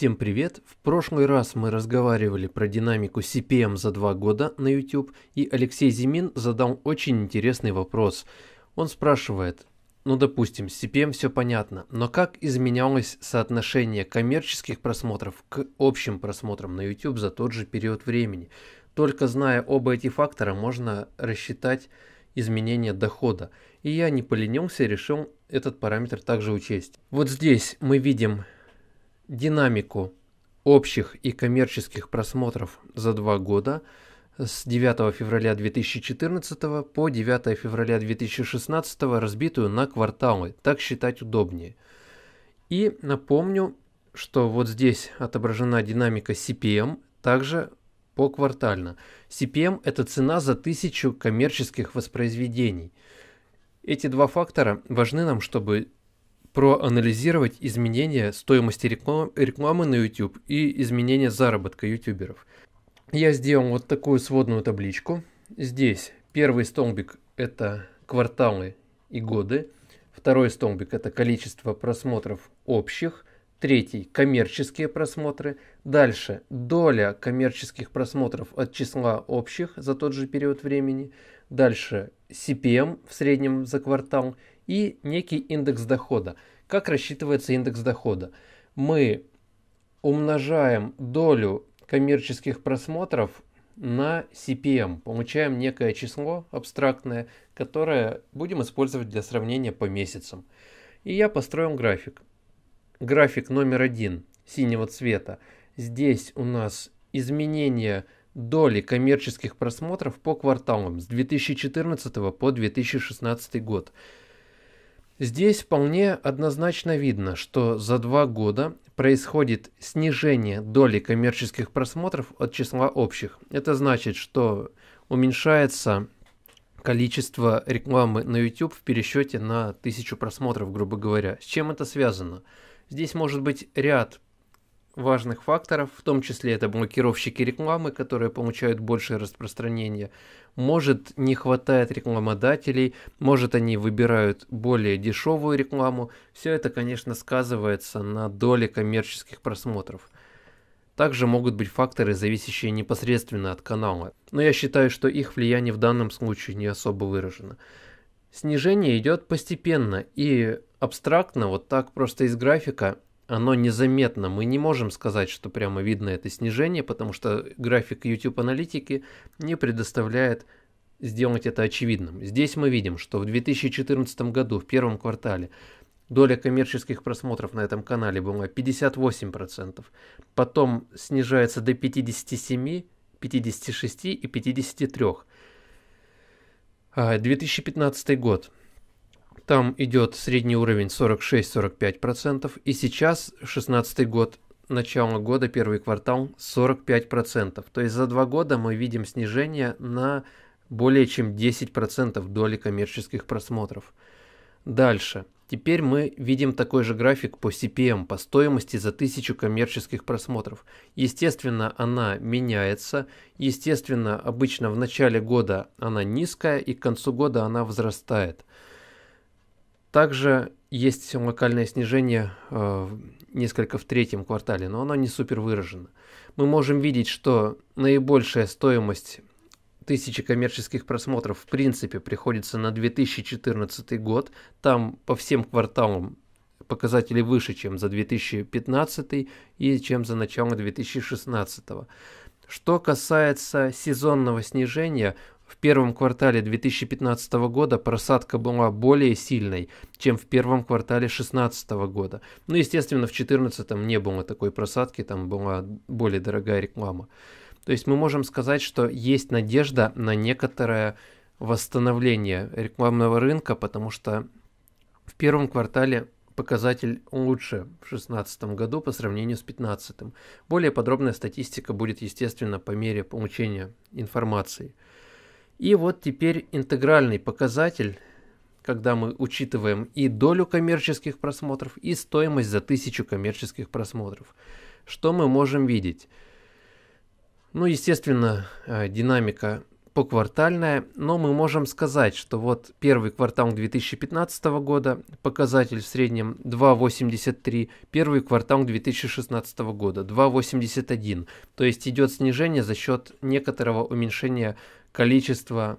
Всем привет! В прошлый раз мы разговаривали про динамику CPM за два года на YouTube, и Алексей Зимин задал очень интересный вопрос. Он спрашивает, ну допустим, с CPM все понятно, но как изменялось соотношение коммерческих просмотров к общим просмотрам на YouTube за тот же период времени? Только зная оба эти фактора, можно рассчитать изменение дохода. И я не поленился и решил этот параметр также учесть. Вот здесь мы видим динамику общих и коммерческих просмотров за два года с 9 февраля 2014 по 9 февраля 2016 разбитую на кварталы, так считать удобнее. И напомню, что вот здесь отображена динамика CPM, также по квартально. CPM – это цена за тысячу коммерческих воспроизведений. Эти два фактора важны нам, чтобы проанализировать изменения стоимости рекламы, рекламы на YouTube и изменения заработка ютуберов. Я сделал вот такую сводную табличку. Здесь первый столбик – это кварталы и годы. Второй столбик – это количество просмотров общих. Третий – коммерческие просмотры. Дальше – доля коммерческих просмотров от числа общих за тот же период времени. Дальше – CPM в среднем за квартал и некий индекс дохода. Как рассчитывается индекс дохода? Мы умножаем долю коммерческих просмотров на CPM, получаем некое число абстрактное, которое будем использовать для сравнения по месяцам. И я построил график. График номер один синего цвета. Здесь у нас изменение доли коммерческих просмотров по кварталам с 2014 по 2016 год. Здесь вполне однозначно видно, что за два года происходит снижение доли коммерческих просмотров от числа общих. Это значит, что уменьшается количество рекламы на YouTube в пересчете на тысячу просмотров, грубо говоря. С чем это связано? Здесь может быть ряд важных факторов, в том числе это блокировщики рекламы, которые получают большее распространение. Может не хватает рекламодателей, может они выбирают более дешевую рекламу. Все это, конечно, сказывается на доле коммерческих просмотров. Также могут быть факторы, зависящие непосредственно от канала, но я считаю, что их влияние в данном случае не особо выражено. Снижение идет постепенно и абстрактно, вот так просто из графика, оно незаметно. Мы не можем сказать, что прямо видно это снижение, потому что график YouTube аналитики не предоставляет сделать это очевидным. Здесь мы видим, что в 2014 году, в первом квартале, доля коммерческих просмотров на этом канале была 58%, потом снижается до 57%, 56% и 53%. 2015 а, год. Там идет средний уровень 46-45%, и сейчас, 16 год, начало года, первый квартал 45%. То есть за два года мы видим снижение на более чем 10% доли коммерческих просмотров. Дальше. Теперь мы видим такой же график по CPM, по стоимости за тысячу коммерческих просмотров. Естественно, она меняется. Естественно, обычно в начале года она низкая и к концу года она возрастает. Также есть локальное снижение э, несколько в третьем квартале, но оно не супер выражено. Мы можем видеть, что наибольшая стоимость тысячи коммерческих просмотров в принципе приходится на 2014 год. Там по всем кварталам показатели выше, чем за 2015 и чем за начало 2016. Что касается сезонного снижения, в первом квартале 2015 года просадка была более сильной, чем в первом квартале 2016 года. Ну, естественно, в 2014 не было такой просадки, там была более дорогая реклама. То есть мы можем сказать, что есть надежда на некоторое восстановление рекламного рынка, потому что в первом квартале показатель лучше в 2016 году по сравнению с 2015. Более подробная статистика будет, естественно, по мере получения информации. И вот теперь интегральный показатель, когда мы учитываем и долю коммерческих просмотров, и стоимость за тысячу коммерческих просмотров. Что мы можем видеть? Ну, естественно, э, динамика поквартальная, но мы можем сказать, что вот первый квартал 2015 года показатель в среднем 2,83, первый квартал 2016 года 2,81, то есть идет снижение за счет некоторого уменьшения количества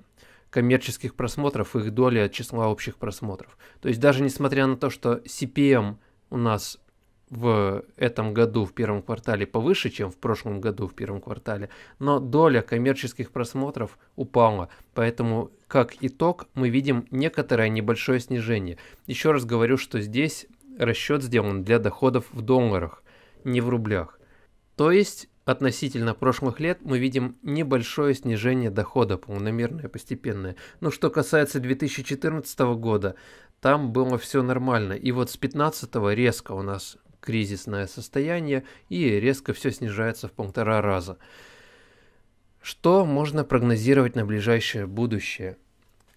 коммерческих просмотров, их доли от числа общих просмотров. То есть даже несмотря на то, что CPM у нас в этом году в первом квартале повыше, чем в прошлом году в первом квартале, но доля коммерческих просмотров упала, поэтому как итог мы видим некоторое небольшое снижение. Еще раз говорю, что здесь расчет сделан для доходов в долларах, не в рублях. То есть относительно прошлых лет мы видим небольшое снижение дохода, полномерное, постепенное. Но что касается 2014 года, там было все нормально. И вот с 15 резко у нас кризисное состояние и резко все снижается в полтора раза. Что можно прогнозировать на ближайшее будущее?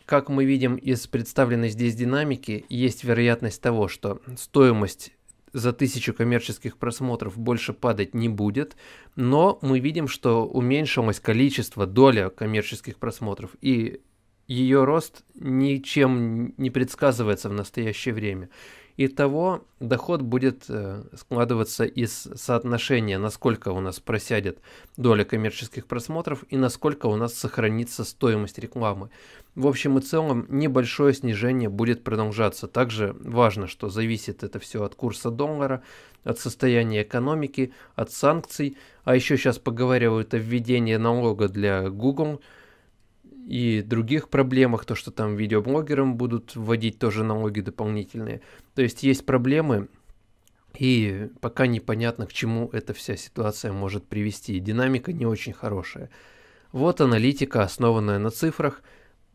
Как мы видим из представленной здесь динамики, есть вероятность того, что стоимость за тысячу коммерческих просмотров больше падать не будет, но мы видим, что уменьшилось количество, доля коммерческих просмотров, и ее рост ничем не предсказывается в настоящее время. Итого доход будет э, складываться из соотношения, насколько у нас просядет доля коммерческих просмотров и насколько у нас сохранится стоимость рекламы. В общем и целом небольшое снижение будет продолжаться. Также важно, что зависит это все от курса доллара, от состояния экономики, от санкций. А еще сейчас поговаривают о введении налога для Google – и других проблемах, то, что там видеоблогерам будут вводить тоже налоги дополнительные. То есть есть проблемы, и пока непонятно, к чему эта вся ситуация может привести. Динамика не очень хорошая. Вот аналитика, основанная на цифрах.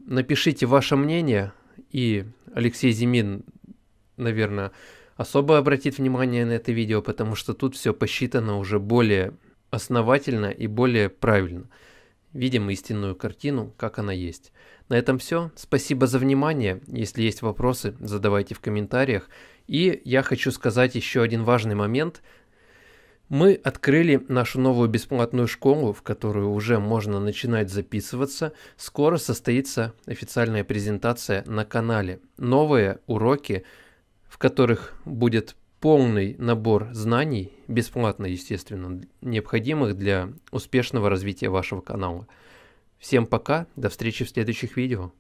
Напишите ваше мнение, и Алексей Зимин, наверное, особо обратит внимание на это видео, потому что тут все посчитано уже более основательно и более правильно видим истинную картину, как она есть. На этом все. Спасибо за внимание. Если есть вопросы, задавайте в комментариях. И я хочу сказать еще один важный момент. Мы открыли нашу новую бесплатную школу, в которую уже можно начинать записываться. Скоро состоится официальная презентация на канале. Новые уроки, в которых будет полный набор знаний, бесплатно, естественно, необходимых для успешного развития вашего канала. Всем пока, до встречи в следующих видео.